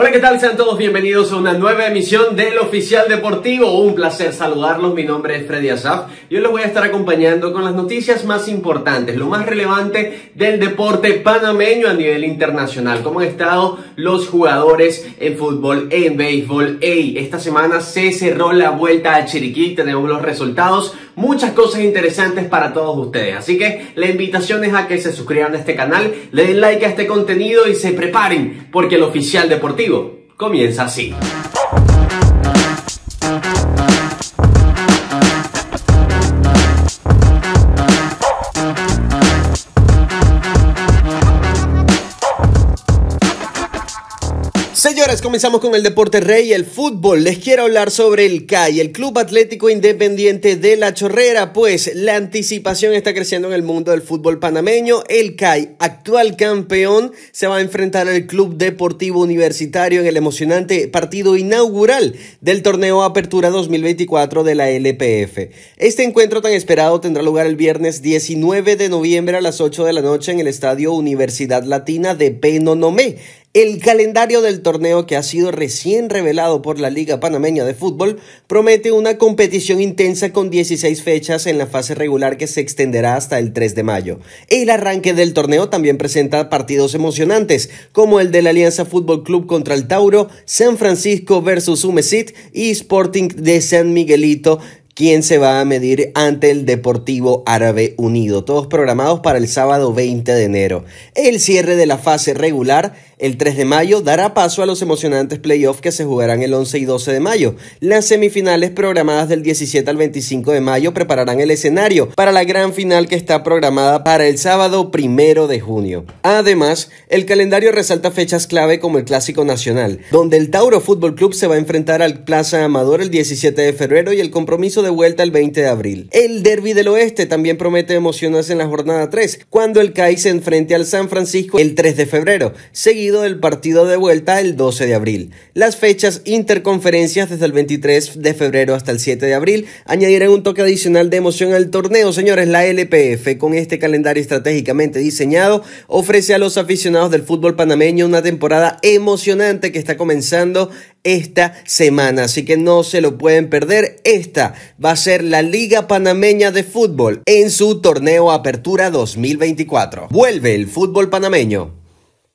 Hola, ¿qué tal? Sean todos bienvenidos a una nueva emisión del Oficial Deportivo. Un placer saludarlos. Mi nombre es Freddy Azaf. Yo les voy a estar acompañando con las noticias más importantes, lo más relevante del deporte panameño a nivel internacional. Cómo han estado los jugadores en fútbol, en béisbol. esta semana se cerró la vuelta a Chiriquí. Tenemos los resultados muchas cosas interesantes para todos ustedes. Así que la invitación es a que se suscriban a este canal, le den like a este contenido y se preparen porque el oficial deportivo comienza así. comenzamos con el deporte rey, el fútbol. Les quiero hablar sobre el CAI, el Club Atlético Independiente de La Chorrera, pues la anticipación está creciendo en el mundo del fútbol panameño. El CAI, actual campeón, se va a enfrentar al Club Deportivo Universitario en el emocionante partido inaugural del torneo Apertura 2024 de la LPF. Este encuentro tan esperado tendrá lugar el viernes 19 de noviembre a las 8 de la noche en el Estadio Universidad Latina de Penonomé el calendario del torneo que ha sido recién revelado por la Liga Panameña de Fútbol promete una competición intensa con 16 fechas en la fase regular que se extenderá hasta el 3 de mayo. El arranque del torneo también presenta partidos emocionantes, como el de la Alianza Fútbol Club contra el Tauro, San Francisco versus Humesit y Sporting de San Miguelito quien se va a medir ante el Deportivo Árabe Unido, todos programados para el sábado 20 de enero. El cierre de la fase regular el 3 de mayo dará paso a los emocionantes playoffs que se jugarán el 11 y 12 de mayo. Las semifinales programadas del 17 al 25 de mayo prepararán el escenario para la gran final que está programada para el sábado 1 de junio. Además, el calendario resalta fechas clave como el Clásico Nacional, donde el Tauro Fútbol Club se va a enfrentar al Plaza Amador el 17 de febrero y el compromiso de vuelta el 20 de abril. El Derby del Oeste también promete emociones en la jornada 3, cuando el CAI se enfrente al San Francisco el 3 de febrero, del partido de vuelta el 12 de abril. Las fechas interconferencias desde el 23 de febrero hasta el 7 de abril añadirán un toque adicional de emoción al torneo. Señores, la LPF con este calendario estratégicamente diseñado ofrece a los aficionados del fútbol panameño una temporada emocionante que está comenzando esta semana, así que no se lo pueden perder. Esta va a ser la Liga Panameña de Fútbol en su torneo Apertura 2024. Vuelve el fútbol panameño.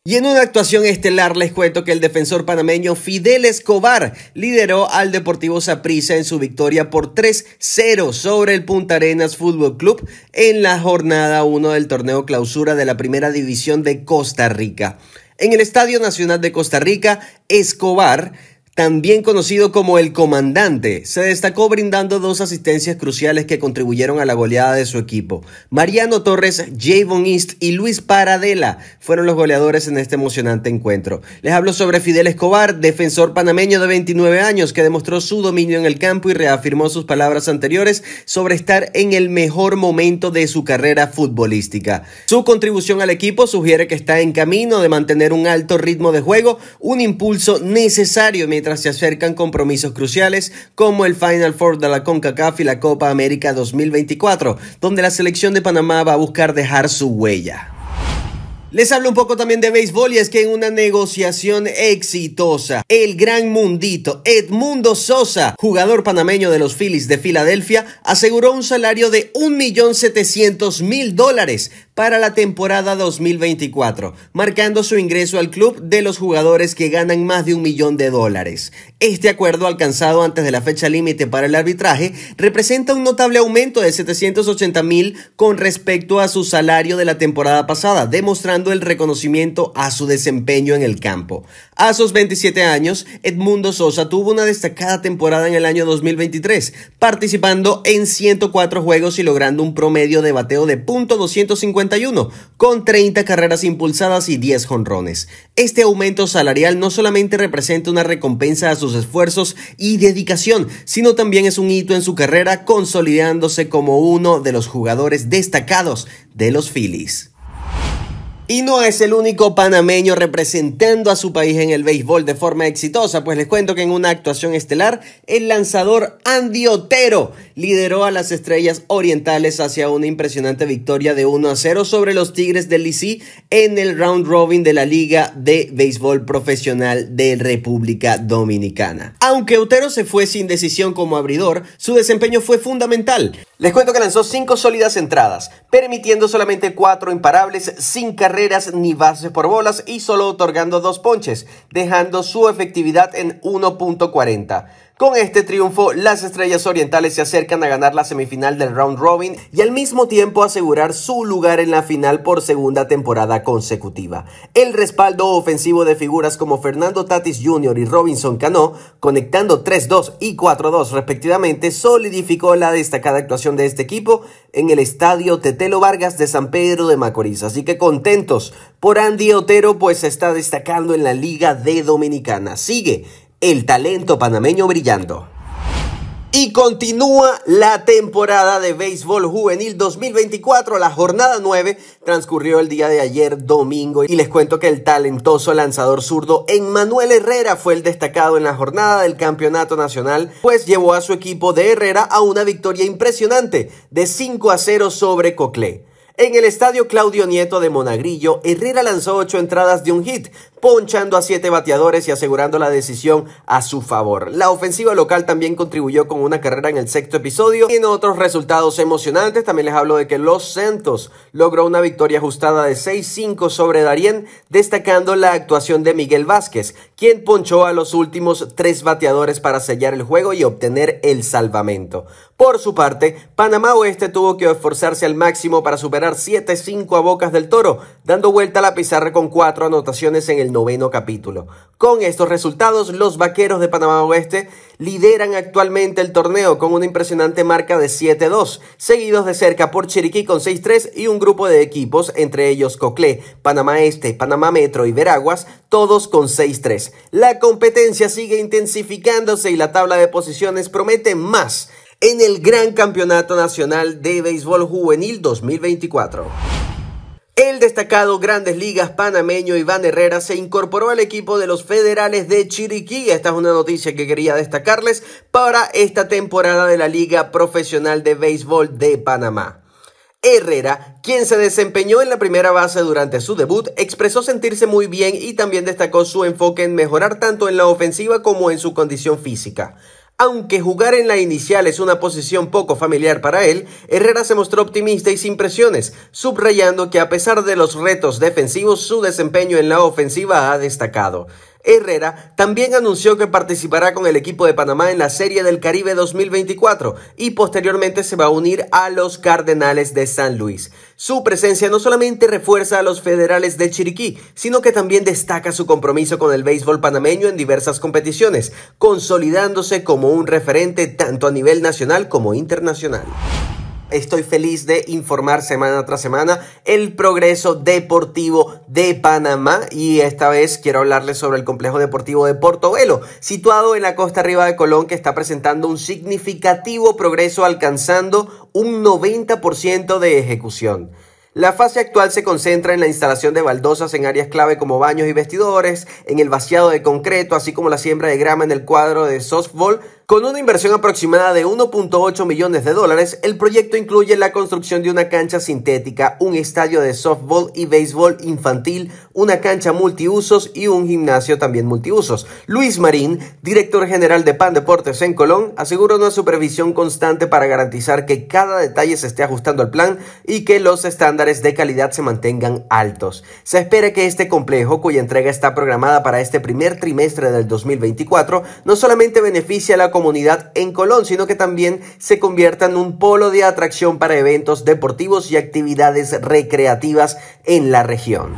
Y en una actuación estelar les cuento que el defensor panameño Fidel Escobar lideró al Deportivo Saprissa en su victoria por 3-0 sobre el Punta Arenas Fútbol Club en la jornada 1 del torneo clausura de la Primera División de Costa Rica. En el Estadio Nacional de Costa Rica, Escobar también conocido como el comandante, se destacó brindando dos asistencias cruciales que contribuyeron a la goleada de su equipo. Mariano Torres, Javon East y Luis Paradela fueron los goleadores en este emocionante encuentro. Les hablo sobre Fidel Escobar, defensor panameño de 29 años que demostró su dominio en el campo y reafirmó sus palabras anteriores sobre estar en el mejor momento de su carrera futbolística. Su contribución al equipo sugiere que está en camino de mantener un alto ritmo de juego, un impulso necesario mientras se acercan compromisos cruciales como el Final Four de la CONCACAF y la Copa América 2024, donde la selección de Panamá va a buscar dejar su huella. Les hablo un poco también de béisbol y es que en una negociación exitosa, el gran mundito Edmundo Sosa, jugador panameño de los Phillies de Filadelfia, aseguró un salario de 1.700.000 dólares para la temporada 2024, marcando su ingreso al club de los jugadores que ganan más de un millón de dólares. Este acuerdo alcanzado antes de la fecha límite para el arbitraje representa un notable aumento de 780.000 con respecto a su salario de la temporada pasada, demostrando el reconocimiento a su desempeño en el campo. A sus 27 años, Edmundo Sosa tuvo una destacada temporada en el año 2023, participando en 104 juegos y logrando un promedio de bateo de .251, con 30 carreras impulsadas y 10 jonrones. Este aumento salarial no solamente representa una recompensa a sus esfuerzos y dedicación, sino también es un hito en su carrera consolidándose como uno de los jugadores destacados de los Phillies. Y no es el único panameño representando a su país en el béisbol de forma exitosa, pues les cuento que en una actuación estelar, el lanzador Andy Otero lideró a las estrellas orientales hacia una impresionante victoria de 1 a 0 sobre los Tigres del Licey en el round robin de la Liga de Béisbol Profesional de República Dominicana. Aunque Otero se fue sin decisión como abridor, su desempeño fue fundamental. Les cuento que lanzó 5 sólidas entradas, permitiendo solamente 4 imparables sin carrera ni bases por bolas y solo otorgando dos ponches, dejando su efectividad en 1.40. Con este triunfo, las estrellas orientales se acercan a ganar la semifinal del round robin y al mismo tiempo asegurar su lugar en la final por segunda temporada consecutiva. El respaldo ofensivo de figuras como Fernando Tatis Jr. y Robinson Cano, conectando 3-2 y 4-2 respectivamente, solidificó la destacada actuación de este equipo en el estadio Tetelo Vargas de San Pedro de Macorís. Así que contentos por Andy Otero, pues está destacando en la Liga de Dominicana. Sigue el talento panameño brillando. Y continúa la temporada de béisbol juvenil 2024. La jornada 9 transcurrió el día de ayer domingo y les cuento que el talentoso lanzador zurdo Emmanuel Herrera fue el destacado en la jornada del Campeonato Nacional, pues llevó a su equipo de Herrera a una victoria impresionante de 5 a 0 sobre Coclé. En el estadio Claudio Nieto de Monagrillo, Herrera lanzó ocho entradas de un hit, ponchando a siete bateadores y asegurando la decisión a su favor. La ofensiva local también contribuyó con una carrera en el sexto episodio. Y en otros resultados emocionantes, también les hablo de que Los Santos logró una victoria ajustada de 6-5 sobre Darien, destacando la actuación de Miguel Vázquez, quien ponchó a los últimos tres bateadores para sellar el juego y obtener el salvamento. Por su parte, Panamá Oeste tuvo que esforzarse al máximo para superar 7-5 a Bocas del Toro, dando vuelta a la pizarra con cuatro anotaciones en el noveno capítulo. Con estos resultados, los vaqueros de Panamá Oeste lideran actualmente el torneo con una impresionante marca de 7-2, seguidos de cerca por Chiriquí con 6-3 y un grupo de equipos, entre ellos Coclé, Panamá Este, Panamá Metro y Veraguas, todos con 6-3. La competencia sigue intensificándose y la tabla de posiciones promete más en el Gran Campeonato Nacional de Béisbol Juvenil 2024. El destacado Grandes Ligas panameño Iván Herrera se incorporó al equipo de los Federales de Chiriquí. Esta es una noticia que quería destacarles para esta temporada de la Liga Profesional de Béisbol de Panamá. Herrera, quien se desempeñó en la primera base durante su debut, expresó sentirse muy bien y también destacó su enfoque en mejorar tanto en la ofensiva como en su condición física. Aunque jugar en la inicial es una posición poco familiar para él, Herrera se mostró optimista y sin presiones, subrayando que a pesar de los retos defensivos, su desempeño en la ofensiva ha destacado. Herrera también anunció que participará con el equipo de Panamá en la Serie del Caribe 2024 y posteriormente se va a unir a los Cardenales de San Luis. Su presencia no solamente refuerza a los federales de Chiriquí, sino que también destaca su compromiso con el béisbol panameño en diversas competiciones, consolidándose como un referente tanto a nivel nacional como internacional. Estoy feliz de informar semana tras semana el progreso deportivo de Panamá y esta vez quiero hablarles sobre el complejo deportivo de Portobelo, situado en la costa arriba de Colón que está presentando un significativo progreso alcanzando un 90% de ejecución. La fase actual se concentra en la instalación de baldosas en áreas clave como baños y vestidores, en el vaciado de concreto, así como la siembra de grama en el cuadro de softball con una inversión aproximada de 1.8 millones de dólares, el proyecto incluye la construcción de una cancha sintética, un estadio de softball y béisbol infantil, una cancha multiusos y un gimnasio también multiusos. Luis Marín, director general de Pan Deportes en Colón, asegura una supervisión constante para garantizar que cada detalle se esté ajustando al plan y que los estándares de calidad se mantengan altos. Se espera que este complejo, cuya entrega está programada para este primer trimestre del 2024, no solamente beneficie a la comunidad en Colón, sino que también se convierta en un polo de atracción para eventos deportivos y actividades recreativas en la región.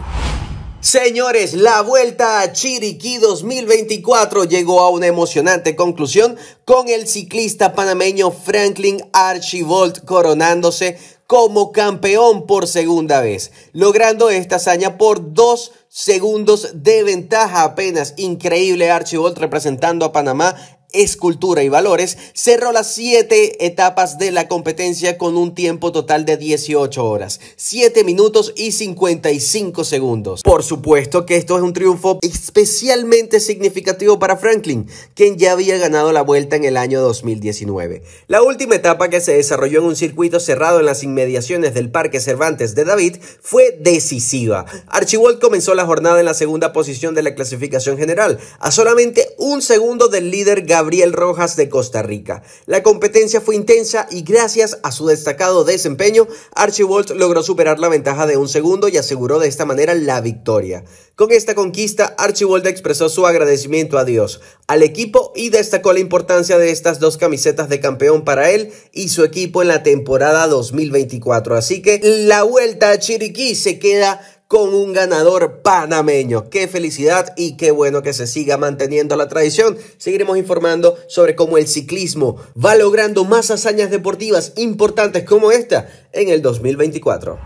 Señores, la vuelta a Chiriquí 2024 llegó a una emocionante conclusión con el ciclista panameño Franklin Archibald coronándose como campeón por segunda vez, logrando esta hazaña por dos segundos de ventaja apenas. Increíble Archibald representando a Panamá escultura y valores, cerró las siete etapas de la competencia con un tiempo total de 18 horas, 7 minutos y 55 segundos. Por supuesto que esto es un triunfo especialmente significativo para Franklin, quien ya había ganado la vuelta en el año 2019. La última etapa que se desarrolló en un circuito cerrado en las inmediaciones del Parque Cervantes de David fue decisiva. Archibald comenzó la jornada en la segunda posición de la clasificación general, a solamente un segundo del líder Gabriel Rojas de Costa Rica. La competencia fue intensa y gracias a su destacado desempeño, Archibald logró superar la ventaja de un segundo y aseguró de esta manera la victoria. Con esta conquista, Archibald expresó su agradecimiento a Dios, al equipo y destacó la importancia de estas dos camisetas de campeón para él y su equipo en la temporada 2024. Así que la vuelta a Chiriquí se queda con un ganador panameño. Qué felicidad y qué bueno que se siga manteniendo la tradición. Seguiremos informando sobre cómo el ciclismo va logrando más hazañas deportivas importantes como esta en el 2024.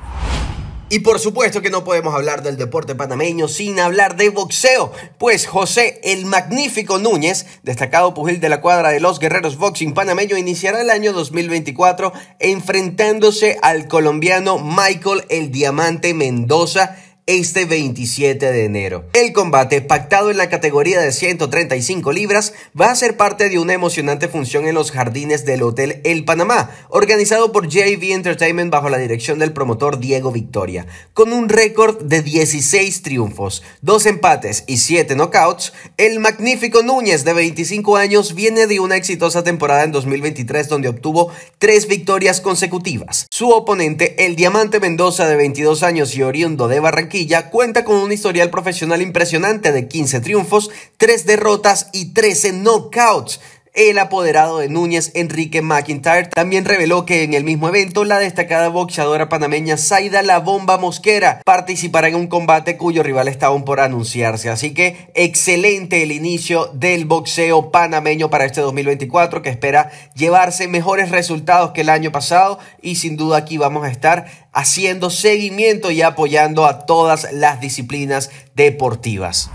Y por supuesto que no podemos hablar del deporte panameño sin hablar de boxeo, pues José el Magnífico Núñez, destacado pugil de la cuadra de los guerreros boxing panameño, iniciará el año 2024 enfrentándose al colombiano Michael el Diamante Mendoza este 27 de enero. El combate, pactado en la categoría de 135 libras, va a ser parte de una emocionante función en los jardines del Hotel El Panamá, organizado por JV Entertainment bajo la dirección del promotor Diego Victoria. Con un récord de 16 triunfos, 2 empates y 7 knockouts, el magnífico Núñez de 25 años viene de una exitosa temporada en 2023 donde obtuvo 3 victorias consecutivas. Su oponente, el Diamante Mendoza de 22 años y oriundo de Barranquilla, cuenta con un historial profesional impresionante de 15 triunfos, 3 derrotas y 13 knockouts el apoderado de Núñez, Enrique McIntyre, también reveló que en el mismo evento la destacada boxeadora panameña Zaida La Bomba Mosquera participará en un combate cuyo rival está aún por anunciarse. Así que excelente el inicio del boxeo panameño para este 2024 que espera llevarse mejores resultados que el año pasado y sin duda aquí vamos a estar haciendo seguimiento y apoyando a todas las disciplinas deportivas.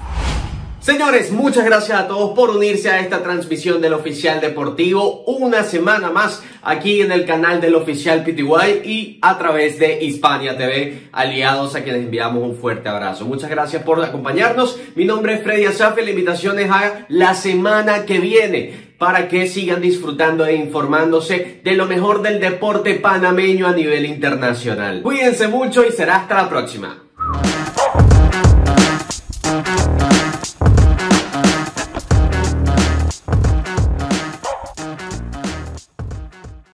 Señores, muchas gracias a todos por unirse a esta transmisión del Oficial Deportivo. Una semana más aquí en el canal del Oficial PTY y a través de Hispania TV, aliados a quienes enviamos un fuerte abrazo. Muchas gracias por acompañarnos. Mi nombre es Freddy Azaf y la invitación es a la semana que viene para que sigan disfrutando e informándose de lo mejor del deporte panameño a nivel internacional. Cuídense mucho y será hasta la próxima.